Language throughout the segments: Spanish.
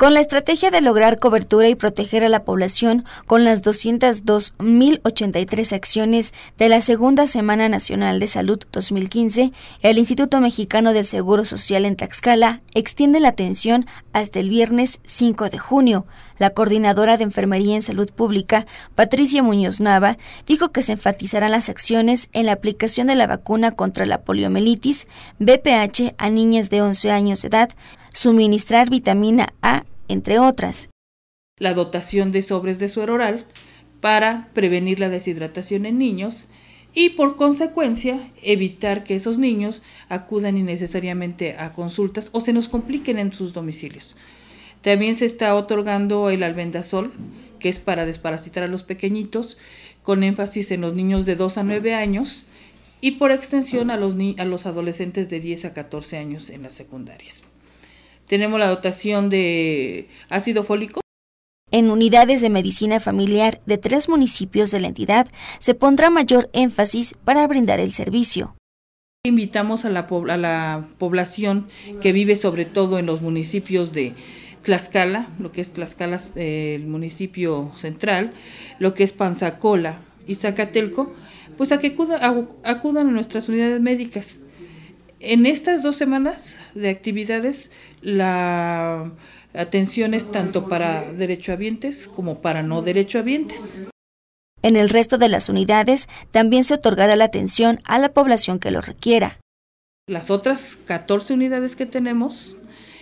Con la estrategia de lograr cobertura y proteger a la población con las 202.083 acciones de la Segunda Semana Nacional de Salud 2015, el Instituto Mexicano del Seguro Social en Tlaxcala extiende la atención hasta el viernes 5 de junio. La coordinadora de Enfermería en Salud Pública, Patricia Muñoz Nava, dijo que se enfatizarán las acciones en la aplicación de la vacuna contra la poliomielitis, BPH a niñas de 11 años de edad, suministrar vitamina A, entre otras. La dotación de sobres de suero oral para prevenir la deshidratación en niños y por consecuencia evitar que esos niños acudan innecesariamente a consultas o se nos compliquen en sus domicilios. También se está otorgando el albendazol, que es para desparasitar a los pequeñitos, con énfasis en los niños de 2 a 9 años y por extensión a los, a los adolescentes de 10 a 14 años en las secundarias tenemos la dotación de ácido fólico. En unidades de medicina familiar de tres municipios de la entidad se pondrá mayor énfasis para brindar el servicio. Invitamos a la, población que vive sobre todo en los municipios de Tlaxcala, lo que es Tlaxcala, eh, el municipio central, lo que es Panzacola y Zacatelco, pues a que acudan a nuestras unidades médicas en estas dos semanas de actividades, la atención es tanto para derechohabientes como para no derechohabientes. En el resto de las unidades también se otorgará la atención a la población que lo requiera. Las otras 14 unidades que tenemos,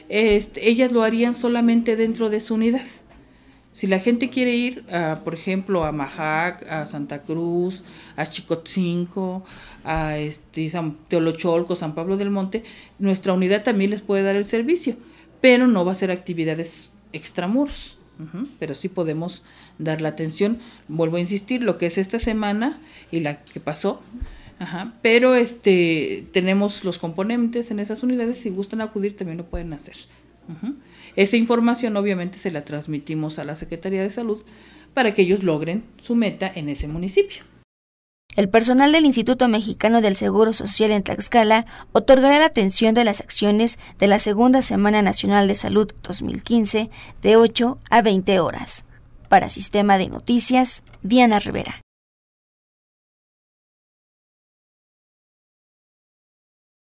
este, ellas lo harían solamente dentro de su unidad. Si la gente quiere ir, por ejemplo, a Majac, a Santa Cruz, a Chicotzinco, a este, San Teolocholco, San Pablo del Monte, nuestra unidad también les puede dar el servicio, pero no va a ser actividades extramuros. pero sí podemos dar la atención, vuelvo a insistir, lo que es esta semana y la que pasó, pero este tenemos los componentes en esas unidades, si gustan acudir también lo pueden hacer. Esa información obviamente se la transmitimos a la Secretaría de Salud para que ellos logren su meta en ese municipio. El personal del Instituto Mexicano del Seguro Social en Tlaxcala otorgará la atención de las acciones de la Segunda Semana Nacional de Salud 2015 de 8 a 20 horas. Para Sistema de Noticias, Diana Rivera.